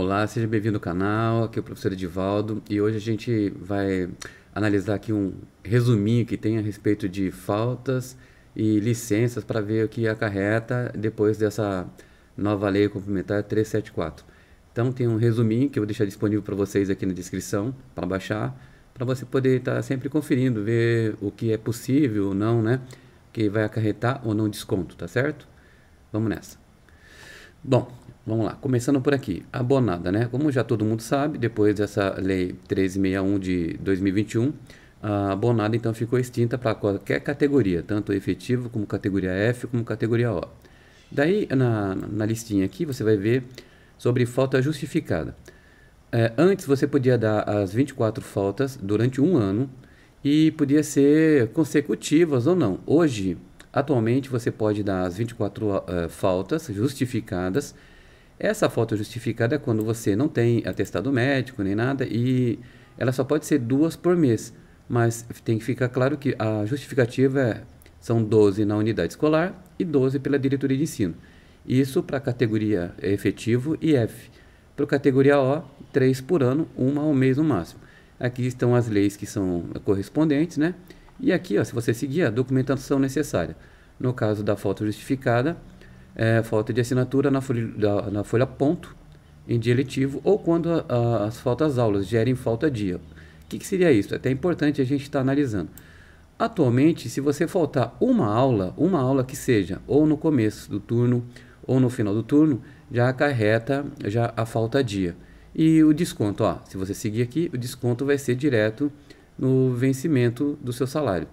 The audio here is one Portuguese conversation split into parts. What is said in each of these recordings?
Olá, seja bem-vindo ao canal. Aqui é o professor Edivaldo e hoje a gente vai analisar aqui um resuminho que tem a respeito de faltas e licenças para ver o que acarreta depois dessa nova lei complementar 374. Então tem um resuminho que eu vou deixar disponível para vocês aqui na descrição para baixar, para você poder estar tá sempre conferindo, ver o que é possível ou não, né? Que vai acarretar ou não desconto, tá certo? Vamos nessa. Bom, Vamos lá, começando por aqui, a bonada, né? Como já todo mundo sabe, depois dessa lei 1361 de 2021, a bonada então ficou extinta para qualquer categoria, tanto efetivo como categoria F como categoria O. Daí na, na listinha aqui você vai ver sobre falta justificada. É, antes você podia dar as 24 faltas durante um ano e podia ser consecutivas ou não. Hoje, atualmente, você pode dar as 24 uh, eh, faltas justificadas essa falta justificada é quando você não tem atestado médico nem nada e ela só pode ser duas por mês, mas tem que ficar claro que a justificativa é, são 12 na unidade escolar e 12 pela diretoria de ensino. Isso para a categoria efetivo e F. Para a categoria O, 3 por ano, uma ao mês no máximo. Aqui estão as leis que são correspondentes, né? E aqui, ó, se você seguir a documentação necessária. No caso da falta justificada, é, falta de assinatura na folha, da, na folha ponto em dia letivo ou quando a, a, as faltas aulas gerem falta dia. O que, que seria isso? É até importante a gente estar tá analisando. Atualmente, se você faltar uma aula, uma aula que seja, ou no começo do turno ou no final do turno, já acarreta já a falta dia. E o desconto, ó, se você seguir aqui, o desconto vai ser direto no vencimento do seu salário.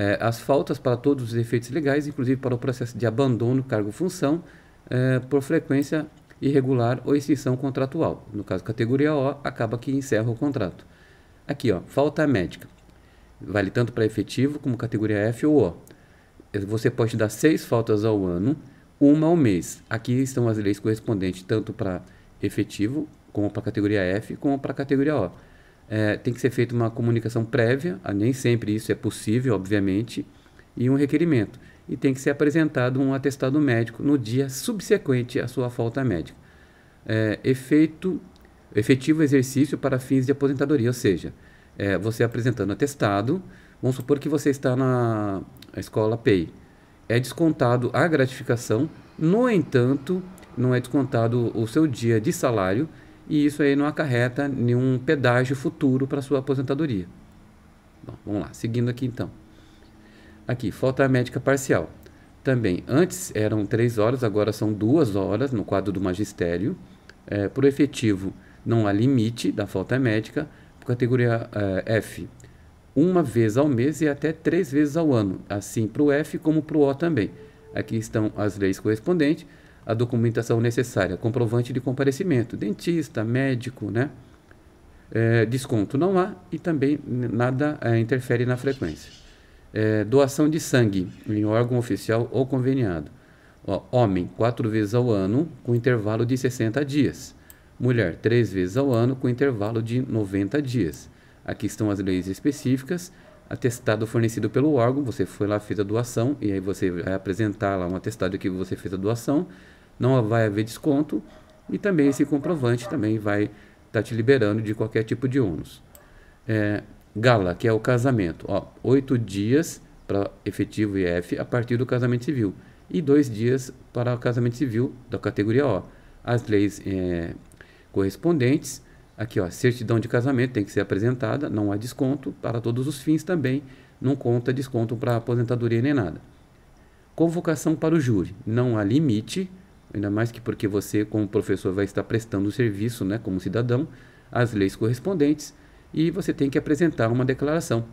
É, as faltas para todos os efeitos legais, inclusive para o processo de abandono cargo-função, é, por frequência irregular ou extinção contratual. No caso categoria O, acaba que encerra o contrato. Aqui, ó, falta médica. Vale tanto para efetivo como categoria F ou O. Você pode dar seis faltas ao ano, uma ao mês. Aqui estão as leis correspondentes tanto para efetivo, como para categoria F, como para categoria O é, tem que ser feita uma comunicação prévia, ah, nem sempre isso é possível, obviamente, e um requerimento. E tem que ser apresentado um atestado médico no dia subsequente à sua falta médica. É, efeito, efetivo exercício para fins de aposentadoria, ou seja, é, você apresentando atestado, vamos supor que você está na escola PEI, é descontado a gratificação, no entanto, não é descontado o seu dia de salário e isso aí não acarreta nenhum pedágio futuro para sua aposentadoria. Bom, vamos lá, seguindo aqui então. Aqui, falta médica parcial. Também, antes eram três horas, agora são duas horas no quadro do magistério. É, para o efetivo, não há limite da falta médica. Categoria é, F, uma vez ao mês e até três vezes ao ano. Assim para o F como para o O também. Aqui estão as leis correspondentes a documentação necessária, comprovante de comparecimento, dentista, médico, né? É, desconto não há e também nada é, interfere na frequência. É, doação de sangue em órgão oficial ou conveniado. Ó, homem, quatro vezes ao ano, com intervalo de 60 dias. Mulher, três vezes ao ano, com intervalo de 90 dias. Aqui estão as leis específicas. Atestado fornecido pelo órgão, você foi lá, fez a doação, e aí você vai apresentar lá um atestado que você fez a doação não vai haver desconto e também esse comprovante também vai estar tá te liberando de qualquer tipo de ônus. É, gala, que é o casamento, ó, oito dias para efetivo IF a partir do casamento civil e dois dias para o casamento civil da categoria O. As leis é, correspondentes, aqui ó, certidão de casamento tem que ser apresentada, não há desconto para todos os fins também, não conta desconto para aposentadoria nem nada. Convocação para o júri, não há limite Ainda mais que porque você, como professor, vai estar prestando o serviço, né, como cidadão, às leis correspondentes e você tem que apresentar uma declaração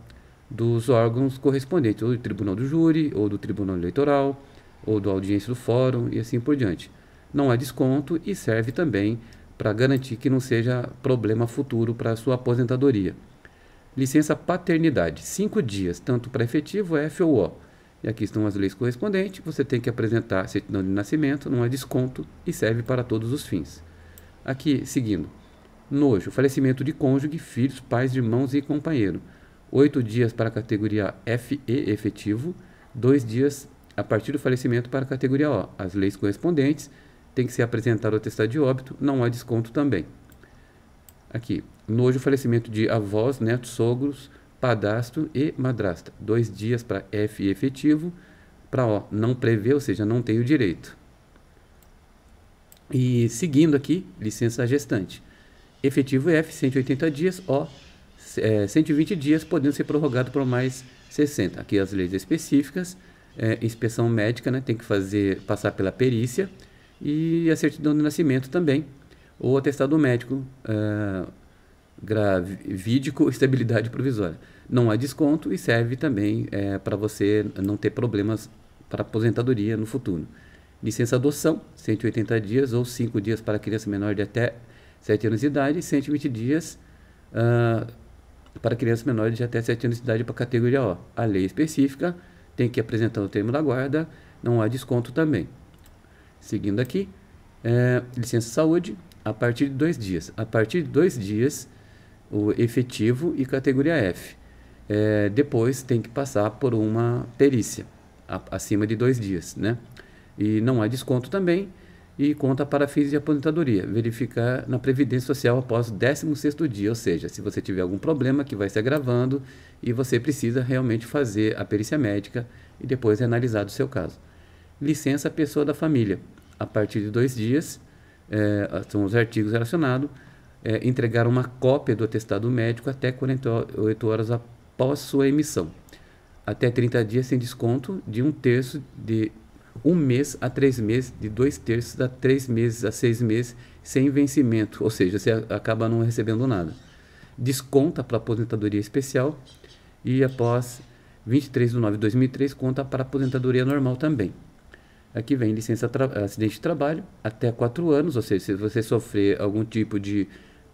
dos órgãos correspondentes, ou do Tribunal do Júri, ou do Tribunal Eleitoral, ou do audiência do fórum e assim por diante. Não há desconto e serve também para garantir que não seja problema futuro para a sua aposentadoria. Licença paternidade, cinco dias, tanto para efetivo, F ou O e aqui estão as leis correspondentes. Você tem que apresentar certidão de nascimento, não é desconto e serve para todos os fins. Aqui, seguindo. Nojo, falecimento de cônjuge, filhos, pais, irmãos e companheiro. Oito dias para a categoria F e efetivo, dois dias a partir do falecimento para a categoria O. As leis correspondentes tem que ser apresentado o atestado de óbito, não há desconto também. Aqui, nojo, falecimento de avós, netos, sogros, padastro e madrasta. Dois dias para F efetivo, para O não prevê, ou seja, não tem o direito. E seguindo aqui, licença gestante. Efetivo F, 180 dias, O, é, 120 dias, podendo ser prorrogado por mais 60. Aqui as leis específicas, é, inspeção médica, né, tem que fazer, passar pela perícia, e a certidão de nascimento também, ou atestado médico, ah, gravídico, estabilidade provisória. Não há desconto e serve também é, para você não ter problemas para aposentadoria no futuro. Licença adoção, 180 dias ou 5 dias para criança menor de até 7 anos de idade e 120 dias uh, para criança menor de até 7 anos de idade para a categoria O. A lei específica tem que apresentar o termo da guarda, não há desconto também. Seguindo aqui, é, licença saúde, a partir de dois dias. A partir de dois dias, o efetivo e categoria F. É, depois tem que passar por uma perícia, a, acima de dois dias, né? E não há desconto também, e conta para fins de aposentadoria, verificar na Previdência Social após o 16º dia, ou seja, se você tiver algum problema que vai se agravando e você precisa realmente fazer a perícia médica e depois é analisado o seu caso. Licença pessoa da família, a partir de dois dias, é, são os artigos relacionados, é, entregar uma cópia do atestado médico até 48 horas após sua emissão, até 30 dias sem desconto de um terço de um mês a três meses, de dois terços a três meses a seis meses, sem vencimento, ou seja, você acaba não recebendo nada. Desconta para aposentadoria especial e após 23 de 9 de 2003 conta para aposentadoria normal também. Aqui vem licença acidente de trabalho até quatro anos, ou seja, se você sofrer algum tipo de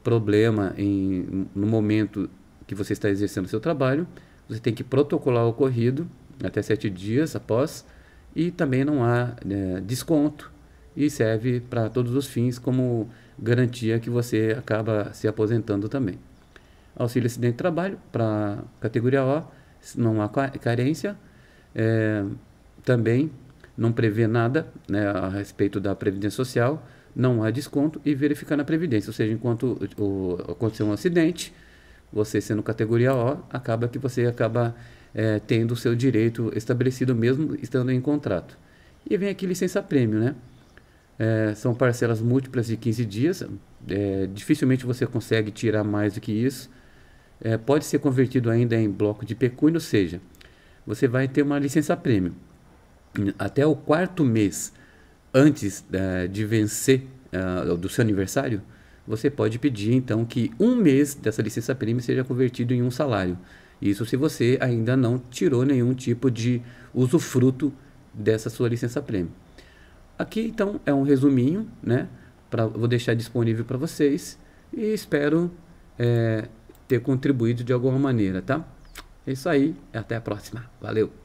problema em, no momento que você está exercendo seu trabalho, você tem que protocolar o ocorrido até sete dias após e também não há é, desconto e serve para todos os fins como garantia que você acaba se aposentando também. Auxílio acidente de trabalho para categoria O não há carência, é, também não prevê nada né, a respeito da previdência social não há desconto e verificar na Previdência. Ou seja, enquanto o, aconteceu um acidente, você sendo categoria O, acaba que você acaba é, tendo o seu direito estabelecido mesmo estando em contrato. E vem aqui licença prêmio, né? É, são parcelas múltiplas de 15 dias, é, dificilmente você consegue tirar mais do que isso. É, pode ser convertido ainda em bloco de pecúnio, ou seja, você vai ter uma licença prêmio até o quarto mês antes uh, de vencer uh, do seu aniversário, você pode pedir então que um mês dessa licença prêmio seja convertido em um salário. Isso se você ainda não tirou nenhum tipo de usufruto dessa sua licença prêmio. Aqui então é um resuminho, né? Pra, vou deixar disponível para vocês e espero é, ter contribuído de alguma maneira, tá? É isso aí, até a próxima. Valeu!